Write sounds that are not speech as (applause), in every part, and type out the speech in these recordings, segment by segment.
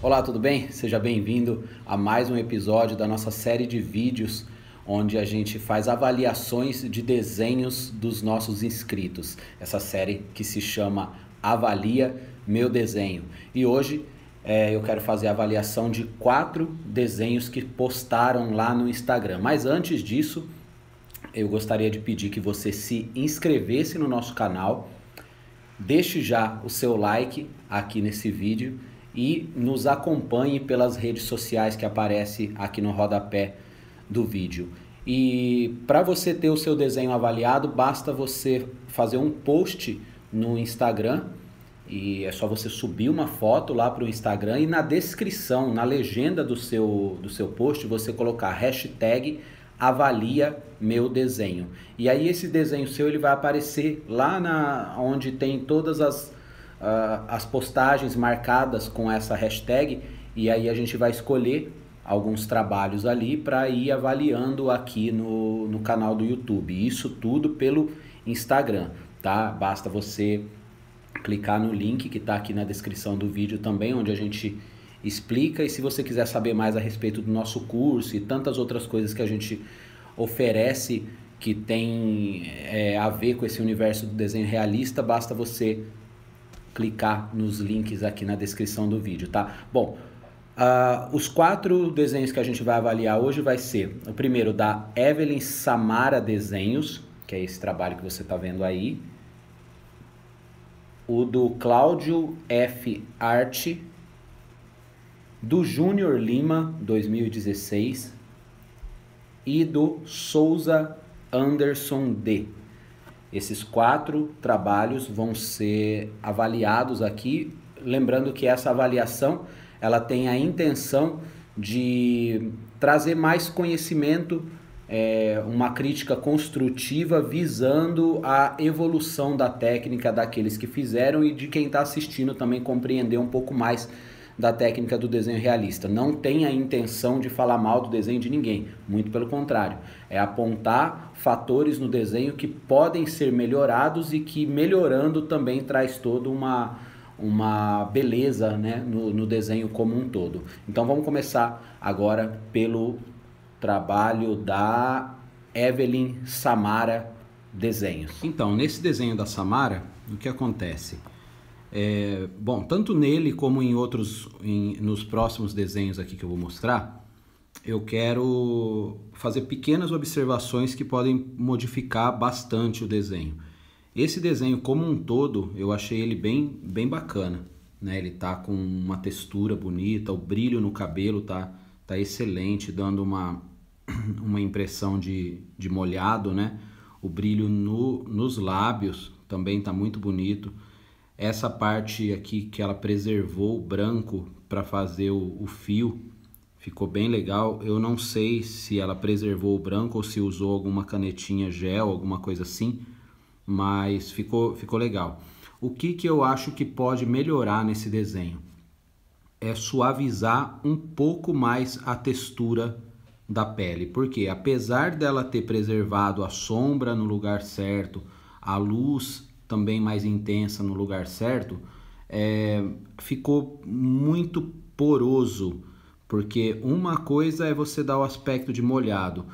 Olá, tudo bem? Seja bem-vindo a mais um episódio da nossa série de vídeos onde a gente faz avaliações de desenhos dos nossos inscritos. Essa série que se chama Avalia Meu Desenho. E hoje é, eu quero fazer a avaliação de quatro desenhos que postaram lá no Instagram. Mas antes disso, eu gostaria de pedir que você se inscrevesse no nosso canal, deixe já o seu like aqui nesse vídeo e nos acompanhe pelas redes sociais que aparece aqui no rodapé do vídeo. E para você ter o seu desenho avaliado, basta você fazer um post no Instagram e é só você subir uma foto lá para o Instagram e na descrição, na legenda do seu, do seu post, você colocar hashtag avalia meu desenho. E aí esse desenho seu ele vai aparecer lá na onde tem todas as, uh, as postagens marcadas com essa hashtag e aí a gente vai escolher alguns trabalhos ali para ir avaliando aqui no, no canal do YouTube. Isso tudo pelo Instagram, tá? Basta você clicar no link que está aqui na descrição do vídeo também, onde a gente explica. E se você quiser saber mais a respeito do nosso curso e tantas outras coisas que a gente oferece que tem é, a ver com esse universo do desenho realista, basta você clicar nos links aqui na descrição do vídeo, tá? Bom, uh, os quatro desenhos que a gente vai avaliar hoje vai ser o primeiro da Evelyn Samara Desenhos, que é esse trabalho que você está vendo aí, o do Cláudio F. Arte, do Júnior Lima 2016 e do Souza Anderson D. Esses quatro trabalhos vão ser avaliados aqui, lembrando que essa avaliação ela tem a intenção de trazer mais conhecimento, é, uma crítica construtiva visando a evolução da técnica daqueles que fizeram e de quem está assistindo também compreender um pouco mais da técnica do desenho realista. Não tem a intenção de falar mal do desenho de ninguém, muito pelo contrário. É apontar fatores no desenho que podem ser melhorados e que melhorando também traz toda uma, uma beleza né, no, no desenho como um todo. Então vamos começar agora pelo trabalho da Evelyn Samara Desenhos. Então, nesse desenho da Samara, o que acontece? É, bom, tanto nele como em outros, em, nos próximos desenhos aqui que eu vou mostrar, eu quero fazer pequenas observações que podem modificar bastante o desenho. Esse desenho como um todo, eu achei ele bem, bem bacana. Né? Ele tá com uma textura bonita, o brilho no cabelo tá, tá excelente, dando uma, (clears throat) uma impressão de, de molhado, né? O brilho no, nos lábios também tá muito bonito. Essa parte aqui que ela preservou branco para fazer o, o fio, ficou bem legal. Eu não sei se ela preservou o branco ou se usou alguma canetinha gel, alguma coisa assim, mas ficou, ficou legal. O que, que eu acho que pode melhorar nesse desenho? É suavizar um pouco mais a textura da pele, porque apesar dela ter preservado a sombra no lugar certo, a luz também mais intensa no lugar certo, é, ficou muito poroso, porque uma coisa é você dar o aspecto de molhado,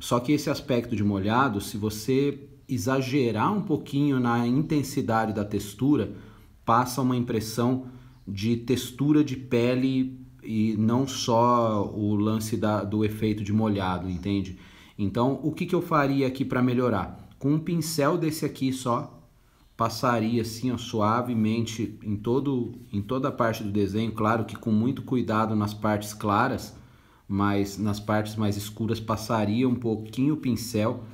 só que esse aspecto de molhado, se você exagerar um pouquinho na intensidade da textura, passa uma impressão de textura de pele e não só o lance da, do efeito de molhado, entende? Então, o que, que eu faria aqui para melhorar? Com um pincel desse aqui só, passaria assim ó, suavemente em, todo, em toda a parte do desenho, claro que com muito cuidado nas partes claras, mas nas partes mais escuras passaria um pouquinho o pincel.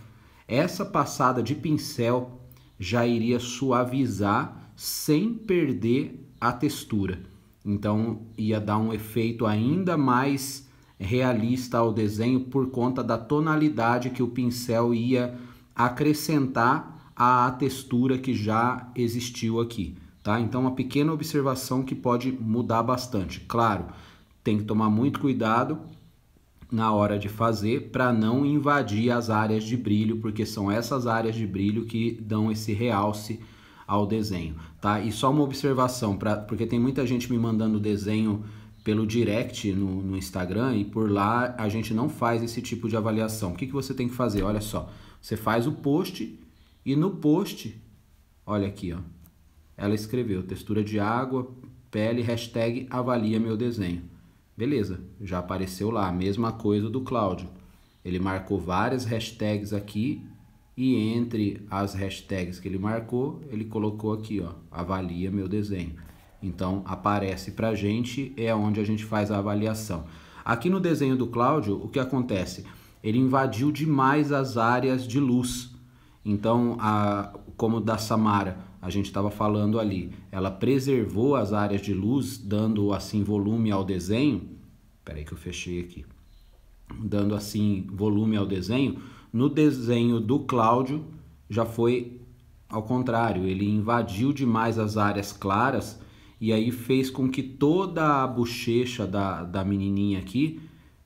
Essa passada de pincel já iria suavizar sem perder a textura. Então ia dar um efeito ainda mais realista ao desenho por conta da tonalidade que o pincel ia acrescentar à textura que já existiu aqui, tá? Então, uma pequena observação que pode mudar bastante. Claro, tem que tomar muito cuidado na hora de fazer para não invadir as áreas de brilho, porque são essas áreas de brilho que dão esse realce ao desenho, tá? E só uma observação, pra, porque tem muita gente me mandando desenho pelo direct no, no Instagram e por lá a gente não faz esse tipo de avaliação. O que, que você tem que fazer? Olha só, você faz o post e no post, olha aqui, ó, ela escreveu textura de água, pele, hashtag avalia meu desenho. Beleza, já apareceu lá, a mesma coisa do Cláudio. Ele marcou várias hashtags aqui e entre as hashtags que ele marcou, ele colocou aqui, ó, avalia meu desenho. Então aparece para a gente, é onde a gente faz a avaliação. Aqui no desenho do Cláudio, o que acontece? Ele invadiu demais as áreas de luz. Então, a, como da Samara, a gente estava falando ali, ela preservou as áreas de luz, dando assim volume ao desenho. Peraí que eu fechei aqui. Dando assim volume ao desenho. No desenho do Cláudio, já foi ao contrário, ele invadiu demais as áreas claras e aí fez com que toda a bochecha da, da menininha aqui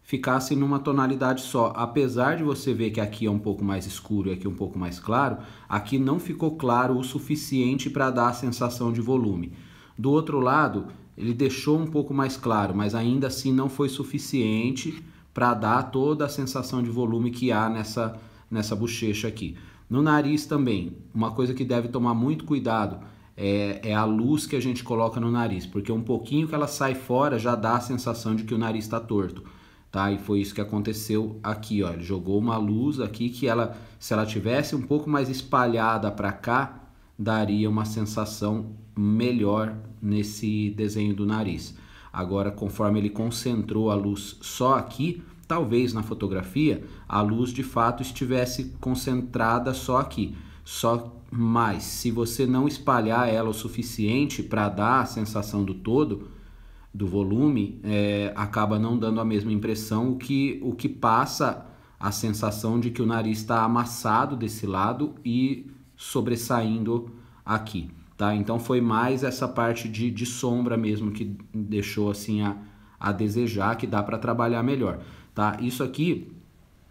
ficassem numa tonalidade só. Apesar de você ver que aqui é um pouco mais escuro e aqui é um pouco mais claro, aqui não ficou claro o suficiente para dar a sensação de volume. Do outro lado, ele deixou um pouco mais claro, mas ainda assim não foi suficiente para dar toda a sensação de volume que há nessa, nessa bochecha aqui. No nariz também, uma coisa que deve tomar muito cuidado é, é, a luz que a gente coloca no nariz, porque um pouquinho que ela sai fora já dá a sensação de que o nariz está torto tá? E foi isso que aconteceu aqui, ó. Ele jogou uma luz aqui que ela, se ela tivesse um pouco mais espalhada para cá, daria uma sensação melhor nesse desenho do nariz. Agora, conforme ele concentrou a luz só aqui, talvez na fotografia a luz de fato estivesse concentrada só aqui. Só mas se você não espalhar ela o suficiente para dar a sensação do todo, do volume é, acaba não dando a mesma impressão, o que, o que passa a sensação de que o nariz está amassado desse lado e sobressaindo aqui, tá? Então foi mais essa parte de, de sombra mesmo que deixou assim a, a desejar, que dá para trabalhar melhor, tá? Isso aqui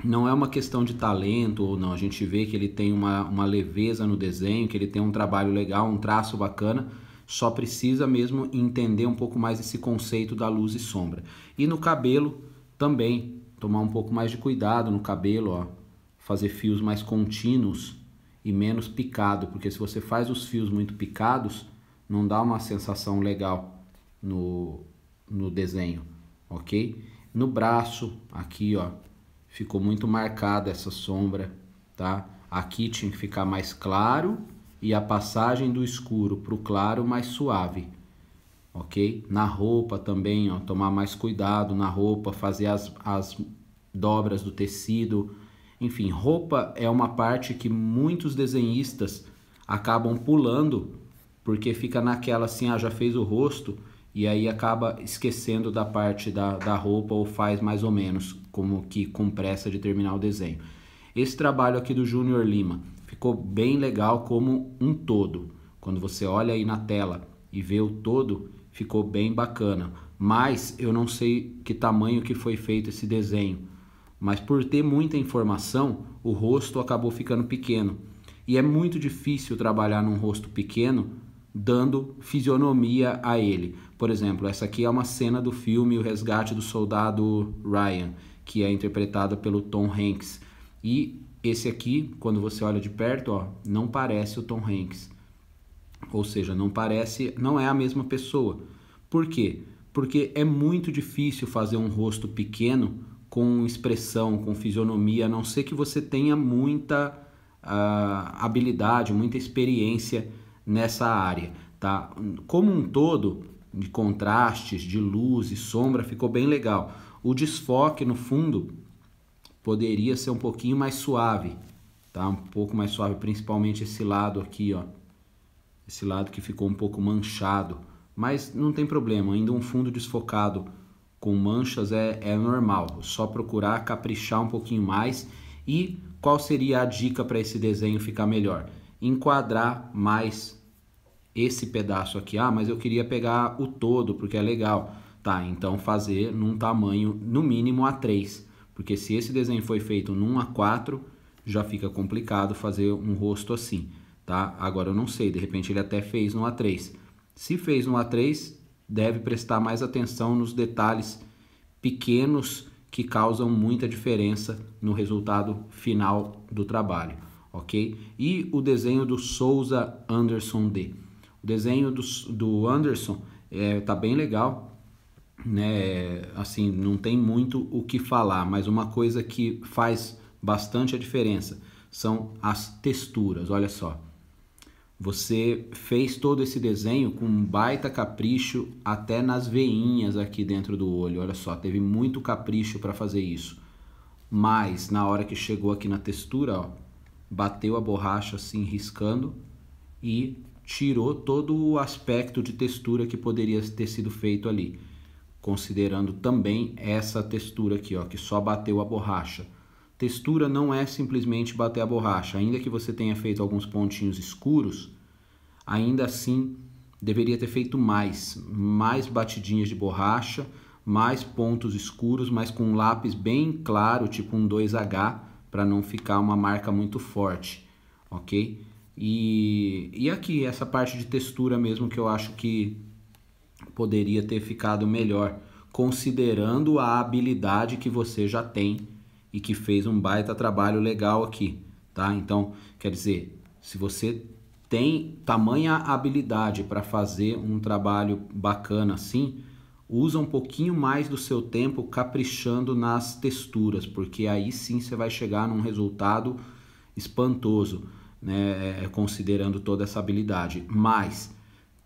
não é uma questão de talento ou não, a gente vê que ele tem uma, uma leveza no desenho, que ele tem um trabalho legal, um traço bacana, só precisa mesmo entender um pouco mais esse conceito da luz e sombra. E no cabelo também, tomar um pouco mais de cuidado no cabelo, ó, fazer fios mais contínuos e menos picado, porque se você faz os fios muito picados, não dá uma sensação legal no, no desenho, ok? No braço, aqui, ó, ficou muito marcada essa sombra, tá? Aqui tinha que ficar mais claro e a passagem do escuro para o claro mais suave, ok? Na roupa também, ó, tomar mais cuidado na roupa, fazer as, as dobras do tecido. Enfim, roupa é uma parte que muitos desenhistas acabam pulando porque fica naquela assim, ah, já fez o rosto e aí acaba esquecendo da parte da, da roupa ou faz mais ou menos, como que com pressa de terminar o desenho. Esse trabalho aqui do Júnior Lima, ficou bem legal como um todo. Quando você olha aí na tela e vê o todo, ficou bem bacana. Mas eu não sei que tamanho que foi feito esse desenho. Mas por ter muita informação, o rosto acabou ficando pequeno. E é muito difícil trabalhar num rosto pequeno dando fisionomia a ele. Por exemplo, essa aqui é uma cena do filme O Resgate do Soldado Ryan, que é interpretada pelo Tom Hanks. E esse aqui, quando você olha de perto, ó, não parece o Tom Hanks. Ou seja, não parece, não é a mesma pessoa. Por quê? Porque é muito difícil fazer um rosto pequeno com expressão, com fisionomia, a não ser que você tenha muita uh, habilidade, muita experiência nessa área. Tá? Como um todo, de contrastes, de luz e sombra, ficou bem legal. O desfoque no fundo poderia ser um pouquinho mais suave, tá? Um pouco mais suave, principalmente esse lado aqui, ó. Esse lado que ficou um pouco manchado, mas não tem problema, ainda um fundo desfocado com manchas é, é normal, só procurar caprichar um pouquinho mais. E qual seria a dica para esse desenho ficar melhor? Enquadrar mais esse pedaço aqui. Ah, mas eu queria pegar o todo porque é legal. Tá, então fazer num tamanho no mínimo A3. Porque se esse desenho foi feito num A4, já fica complicado fazer um rosto assim, tá? Agora eu não sei, de repente ele até fez no A3. Se fez no A3, deve prestar mais atenção nos detalhes pequenos que causam muita diferença no resultado final do trabalho, ok? E o desenho do Souza Anderson D. O desenho do, do Anderson está é, tá bem legal, né, assim, não tem muito o que falar, mas uma coisa que faz bastante a diferença são as texturas. Olha só, você fez todo esse desenho com um baita capricho até nas veinhas aqui dentro do olho. Olha só, teve muito capricho para fazer isso. Mas na hora que chegou aqui na textura, ó, bateu a borracha assim riscando e tirou todo o aspecto de textura que poderia ter sido feito ali considerando também essa textura aqui, ó, que só bateu a borracha. Textura não é simplesmente bater a borracha, ainda que você tenha feito alguns pontinhos escuros, ainda assim deveria ter feito mais, mais batidinhas de borracha, mais pontos escuros, mas com um lápis bem claro, tipo um 2H, para não ficar uma marca muito forte, ok? E, e aqui, essa parte de textura mesmo que eu acho que poderia ter ficado melhor, considerando a habilidade que você já tem e que fez um baita trabalho legal aqui, tá? Então, quer dizer, se você tem tamanha habilidade para fazer um trabalho bacana assim, usa um pouquinho mais do seu tempo caprichando nas texturas, porque aí sim você vai chegar num resultado espantoso, né, é, é, considerando toda essa habilidade. Mas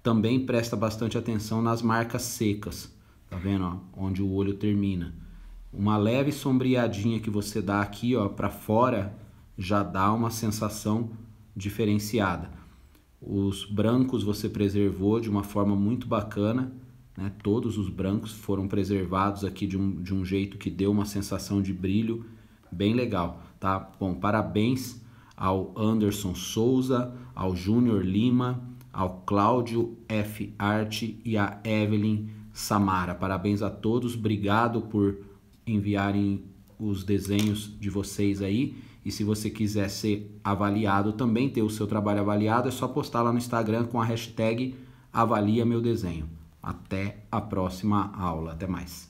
também presta bastante atenção nas marcas secas, tá vendo? Ó? Onde o olho termina. Uma leve sombreadinha que você dá aqui, ó, para fora, já dá uma sensação diferenciada. Os brancos você preservou de uma forma muito bacana, né? Todos os brancos foram preservados aqui de um, de um jeito que deu uma sensação de brilho bem legal, tá? Bom, parabéns ao Anderson Souza, ao Júnior Lima, ao Cláudio F. Arte e a Evelyn Samara. Parabéns a todos, obrigado por enviarem os desenhos de vocês aí. E se você quiser ser avaliado também, ter o seu trabalho avaliado, é só postar lá no Instagram com a hashtag avalia meu desenho. Até a próxima aula. Até mais.